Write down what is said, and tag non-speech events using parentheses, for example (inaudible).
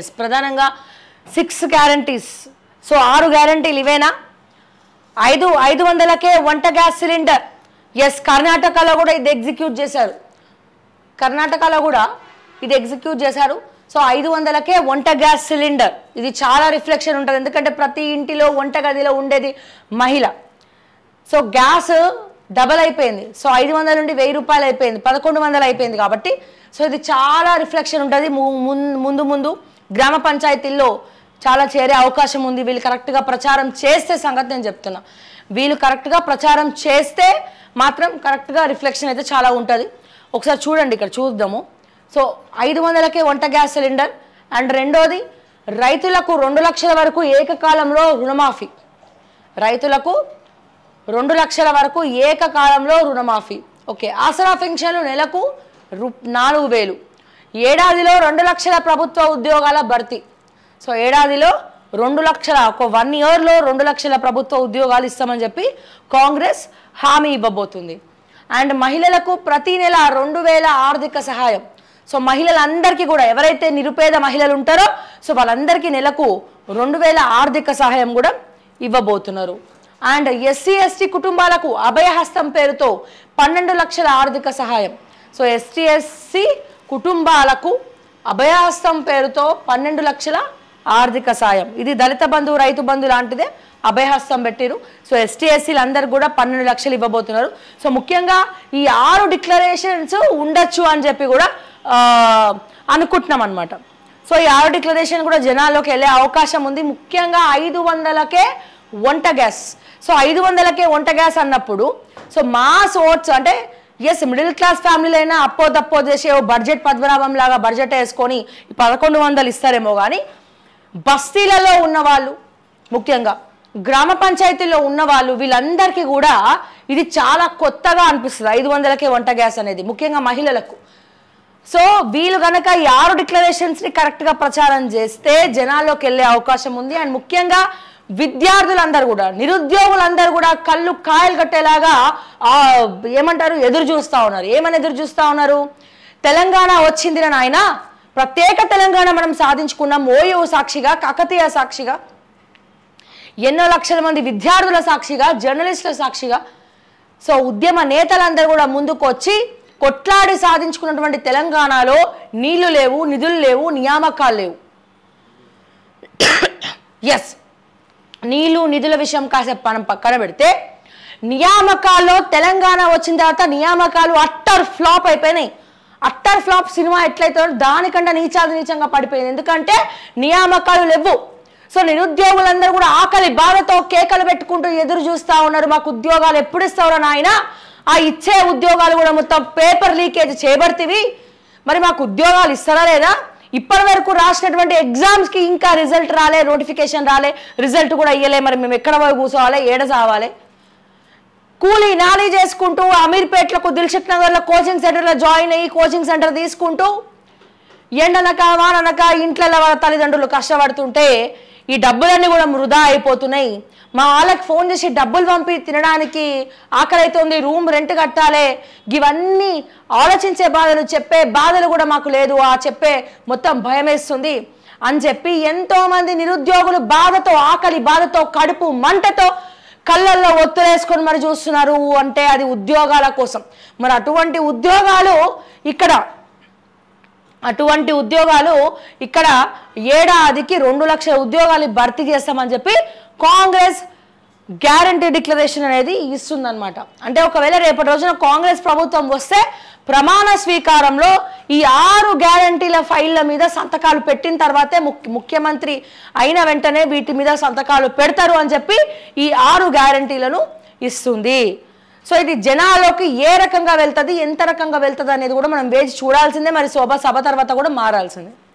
yes ప్రధానంగా six guarantees so ఆరు గ్యారంటీలు ఇవేనా ఐదు ఐదు వందలకే వంట గ్యాస్ సిలిండర్ ఎస్ కర్ణాటకలో కూడా ఇది ఎగ్జిక్యూట్ చేశారు కర్ణాటకలో కూడా ఇది ఎగ్జిక్యూట్ చేశారు సో ఐదు వందలకే వంట గ్యాస్ సిలిండర్ ఇది చాలా రిఫ్లెక్షన్ ఉంటుంది ఎందుకంటే ప్రతి ఇంటిలో వంట గదిలో ఉండేది మహిళ సో గ్యాస్ డబల్ అయిపోయింది సో ఐదు వందల నుండి వెయ్యి రూపాయలు అయిపోయింది పదకొండు వందలు అయిపోయింది కాబట్టి సో ఇది చాలా రిఫ్లెక్షన్ ఉంటుంది ముందు ముందు గ్రామ పంచాయతీల్లో చాలా చేరే అవకాశం ఉంది వీళ్ళు కరెక్ట్గా ప్రచారం చేస్తే సంగతి నేను చెప్తున్నా వీళ్ళు కరెక్ట్గా ప్రచారం చేస్తే మాత్రం కరెక్ట్గా రిఫ్లెక్షన్ అయితే చాలా ఉంటుంది ఒకసారి చూడండి ఇక్కడ చూద్దాము సో ఐదు వందలకే వంట గ్యాస్ సిలిండర్ అండ్ రెండోది రైతులకు రెండు లక్షల వరకు ఏకకాలంలో రుణమాఫీ రైతులకు రెండు లక్షల వరకు ఏకకాలంలో రుణమాఫీ ఓకే ఆసరా పెన్షన్లు నెలకు రు నాలుగు వేలు ఏడాదిలో రెండు లక్షల ప్రభుత్వ ఉద్యోగాల భర్తీ సో ఏడాదిలో రెండు లక్షల ఒక వన్ ఇయర్లో రెండు లక్షల ప్రభుత్వ ఉద్యోగాలు ఇస్తామని చెప్పి కాంగ్రెస్ హామీ ఇవ్వబోతుంది అండ్ మహిళలకు ప్రతీ నెల రెండు వేల ఆర్థిక సహాయం సో మహిళలందరికీ కూడా ఎవరైతే నిరుపేద మహిళలు ఉంటారో సో వాళ్ళందరికీ నెలకు రెండు వేల ఆర్థిక సహాయం కూడా ఇవ్వబోతున్నారు అండ్ ఎస్సీ ఎస్టీ కుటుంబాలకు అభయహస్తం పేరుతో పన్నెండు లక్షల ఆర్థిక సహాయం సో ఎస్టీఎస్సీ కుటుంబాలకు అభయాస్తం పేరుతో పన్నెండు లక్షల ఆర్థిక సాయం ఇది దళిత బంధువు రైతు బంధు లాంటిదే అభయహస్తం పెట్టిరు సో ఎస్టీ ఎస్సీలు అందరు కూడా పన్నెండు లక్షలు ఇవ్వబోతున్నారు సో ముఖ్యంగా ఈ ఆరు డిక్లరేషన్స్ ఉండొచ్చు అని చెప్పి కూడా అనుకుంటున్నాం అనమాట సో ఈ ఆరు డిక్లరేషన్ కూడా జనాల్లోకి వెళ్ళే అవకాశం ఉంది ముఖ్యంగా ఐదు వందలకే వంట గ్యాస్ సో ఐదు వందలకే వంట గ్యాస్ అన్నప్పుడు సో మాస్ ఓట్స్ అంటే ఎస్ మిడిల్ క్లాస్ అయినా అప్పో తప్పో చేసే ఓ బడ్జెట్ పద్మనాభం లాగా బడ్జెట్ వేసుకొని పదకొండు వందలు ఇస్తారేమో కానీ బస్తీలలో ఉన్నవాళ్ళు ముఖ్యంగా గ్రామ పంచాయతీలో ఉన్న వాళ్ళు వీళ్ళందరికీ కూడా ఇది చాలా కొత్తగా అనిపిస్తుంది ఐదు వందలకే వంట గ్యాస్ అనేది ముఖ్యంగా మహిళలకు సో వీళ్ళు కనుక ఈ ఆరు డిక్లరేషన్స్ని కరెక్ట్గా ప్రచారం చేస్తే జనాల్లోకి వెళ్ళే అవకాశం ఉంది అండ్ ముఖ్యంగా విద్యార్థులందరూ కూడా నిరుద్యోగులందరూ కూడా కళ్ళు కాయలు కట్టేలాగా ఏమంటారు ఎదురు చూస్తూ ఉన్నారు ఏమని ఎదురు చూస్తూ ఉన్నారు తెలంగాణ వచ్చింది ఆయన ప్రత్యేక తెలంగాణ మనం సాధించుకున్నాం ఓయో సాక్షిగా కాకతీయ సాక్షిగా ఎన్నో లక్షల మంది విద్యార్థుల సాక్షిగా జర్నలిస్టుల సాక్షిగా సో ఉద్యమ నేతలందరూ కూడా ముందుకు వచ్చి కొట్లాడి సాధించుకున్నటువంటి తెలంగాణలో నీళ్లు లేవు నిధులు లేవు నియామకాలు లేవు ఎస్ (coughs) నీళ్లు నిధుల విషయం కాసేపు మనం పక్కన పెడితే నియామకాల్లో తెలంగాణ వచ్చిన తర్వాత నియామకాలు అట్టర్ ఫ్లాప్ అయిపోయినాయి అట్టర్ ఫ్లాప్ సినిమా ఎట్లయితే దానికంటే నీచాది నీచంగా పడిపోయింది ఎందుకంటే నియామకాలు లేవు సో నిరుద్యోగులందరూ కూడా ఆకలి బాధతో కేకలు పెట్టుకుంటూ ఎదురు చూస్తూ ఉన్నారు మాకు ఉద్యోగాలు ఎప్పుడు ఇస్తారో నాయన ఆ ఇచ్చే ఉద్యోగాలు కూడా మొత్తం పేపర్ లీకేజ్ చేయబడుతుంది మరి మాకు ఉద్యోగాలు ఇస్తారా లేదా ఇప్పటి వరకు రాసినటువంటి ఎగ్జామ్స్కి ఇంకా రిజల్ట్ రాలే నోటిఫికేషన్ రాలే రిజల్ట్ కూడా ఇయ్యలే మరి మేము ఎక్కడ పోయి కూర్చోవాలి ఏడ సావాలి కూలీ నాలీ చేసుకుంటూ అమీర్పేట్లకు దిల్షక్ నగర్లో కోచింగ్ సెంటర్లో జాయిన్ అయ్యి కోచింగ్ సెంటర్ తీసుకుంటూ ఎండనక వాననక ఇంట్లలో వాళ్ళ తల్లిదండ్రులు కష్టపడుతుంటే ఈ డబ్బులన్నీ కూడా వృధా అయిపోతున్నాయి మా వాళ్ళకి ఫోన్ చేసి డబ్బులు పంపి తినడానికి ఆకలి రూమ్ రెంట్ కట్టాలి ఇవన్నీ ఆలోచించే బాధలు చెప్పే బాధలు కూడా మాకు లేదు ఆ చెప్పే మొత్తం భయం అని చెప్పి ఎంతోమంది నిరుద్యోగులు బాధతో ఆకలి బాధతో కడుపు మంటతో కళ్ళల్లో ఒత్తులేసుకొని మరి చూస్తున్నారు అంటే అది ఉద్యోగాల కోసం మరి అటువంటి ఉద్యోగాలు ఇక్కడ అటువంటి ఉద్యోగాలు ఇక్కడ ఏడాదికి రెండు లక్షల ఉద్యోగాలు భర్తీ చేస్తామని చెప్పి కాంగ్రెస్ గ్యారంటీ డిక్లరేషన్ అనేది ఇస్తుందనమాట అంటే ఒకవేళ రేపటి రోజున కాంగ్రెస్ ప్రభుత్వం వస్తే ప్రమాణ స్వీకారంలో ఈ ఆరు గ్యారంటీల ఫైళ్ళ మీద సంతకాలు పెట్టిన తర్వాతే ముఖ్యమంత్రి అయిన వెంటనే వీటి మీద సంతకాలు పెడతారు అని చెప్పి ఈ ఆరు గ్యారంటీలను ఇస్తుంది సో ఇది జనాల్లోకి ఏ రకంగా వెళ్తుంది ఎంత రకంగా వెళ్తుంది అనేది కూడా మనం వేచి చూడాల్సిందే మరి శోభ సభ తర్వాత కూడా మారాల్సిందే